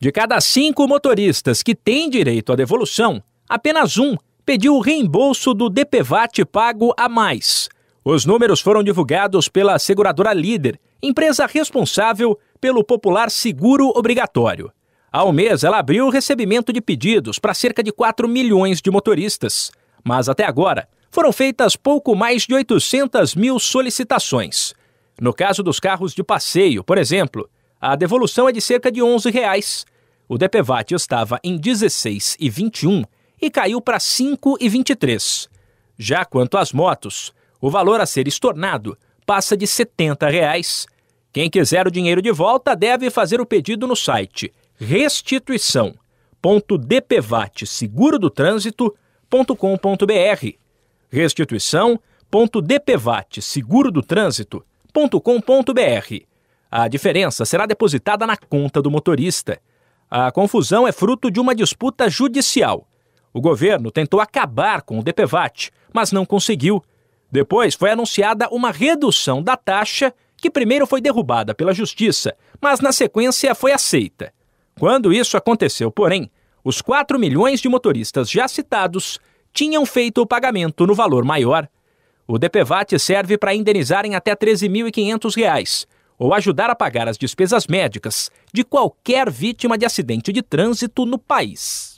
De cada cinco motoristas que têm direito à devolução, apenas um pediu o reembolso do DPVAT pago a mais. Os números foram divulgados pela seguradora Líder, empresa responsável pelo popular seguro obrigatório. Ao mês, ela abriu o recebimento de pedidos para cerca de 4 milhões de motoristas, mas até agora foram feitas pouco mais de 800 mil solicitações. No caso dos carros de passeio, por exemplo, a devolução é de cerca de R$ 11. Reais. O DPVAT estava em 16,21 e caiu para 5,23. Já quanto às motos, o valor a ser estornado passa de R$ 70. Reais. Quem quiser o dinheiro de volta deve fazer o pedido no site restituição.dpvatsegurodotransito.com.br restituição.dpvatsegurodotransito.com.br a diferença será depositada na conta do motorista. A confusão é fruto de uma disputa judicial. O governo tentou acabar com o DPVAT, mas não conseguiu. Depois foi anunciada uma redução da taxa, que primeiro foi derrubada pela Justiça, mas na sequência foi aceita. Quando isso aconteceu, porém, os 4 milhões de motoristas já citados tinham feito o pagamento no valor maior. O DPVAT serve para indenizar em até R$ 13.500 ou ajudar a pagar as despesas médicas de qualquer vítima de acidente de trânsito no país.